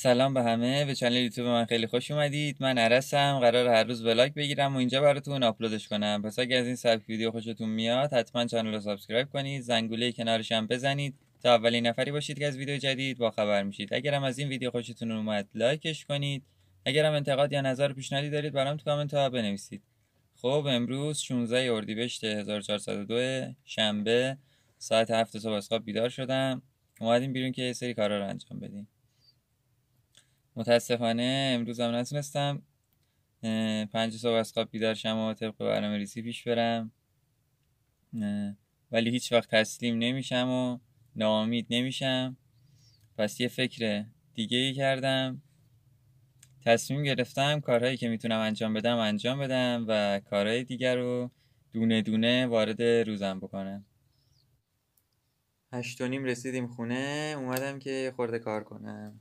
سلام به همه به چنل یوتیوب من خیلی خوش اومدید من عرسم قرار هر روز بلاگ بگیرم و اینجا براتون آپلودش کنم پس اگر از این سبک ویدیو خوشتون میاد حتما چنل رو سابسکرایب کنید زنگوله کنارش هم بزنید تا اولین نفری باشید که از ویدیو جدید با خبر میشید اگرم از این ویدیو خوشتون اومد لایکش کنید اگرم انتقاد یا نظر پیشنهادی دارید برام تو کامنت ها بنویسید خب امروز 16 اردیبهشت 1402 شنبه ساعت 7 صبح بیدار شدم اومدیم بیرون که یه سری کارا رو انجام بدیم متاسفانه امروز هم نتونستم پنج صبح از خواب بیدار شم و طبق برنامه ریزی پیش برم ولی هیچ وقت تسلیم نمیشم و ناامید نمیشم پس یه فکر دیگه ای کردم تصمیم گرفتم کارهایی که میتونم انجام بدم انجام بدم و کارهای دیگر رو دونه دونه وارد روزم بکنم هشت نیم رسیدیم خونه اومدم که خورده کار کنم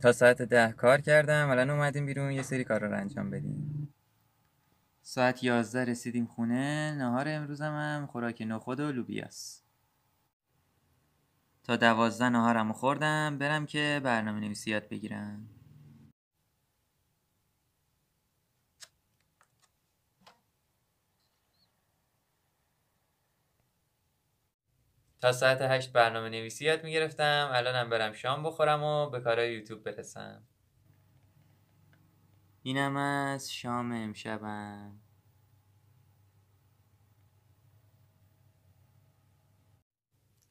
تا ساعت ده کار کردم الان اومدیم بیرون یه سری کار رو انجام بدیم ساعت یازده رسیدیم خونه نهار امروزم هم خوراک نخود و لوبیاس. تا دوازده نهارم خوردم برم که برنامه نویسیات بگیرم تا ساعت هشت برنامه نویسی یاد میگرفتم الانم برم شام بخورم و به کارهای یوتیوب برسم اینم از شام امشبم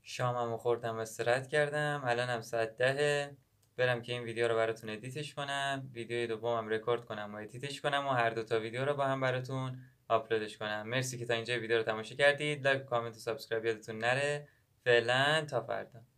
شامم خوردم و استراحت کردم الانم ساعت دهه برم که این ویدیو رو براتون ادیتش کنم ویدیو دومم رکورد کنم و ادیتش کنم و هر دو تا ویدیو رو با هم براتون آپلودش کنم مرسی که تا اینجا ویدیو رو تماشا کردید لایک کامنت و سابسکرایب یادتون نره فعلا تا فردا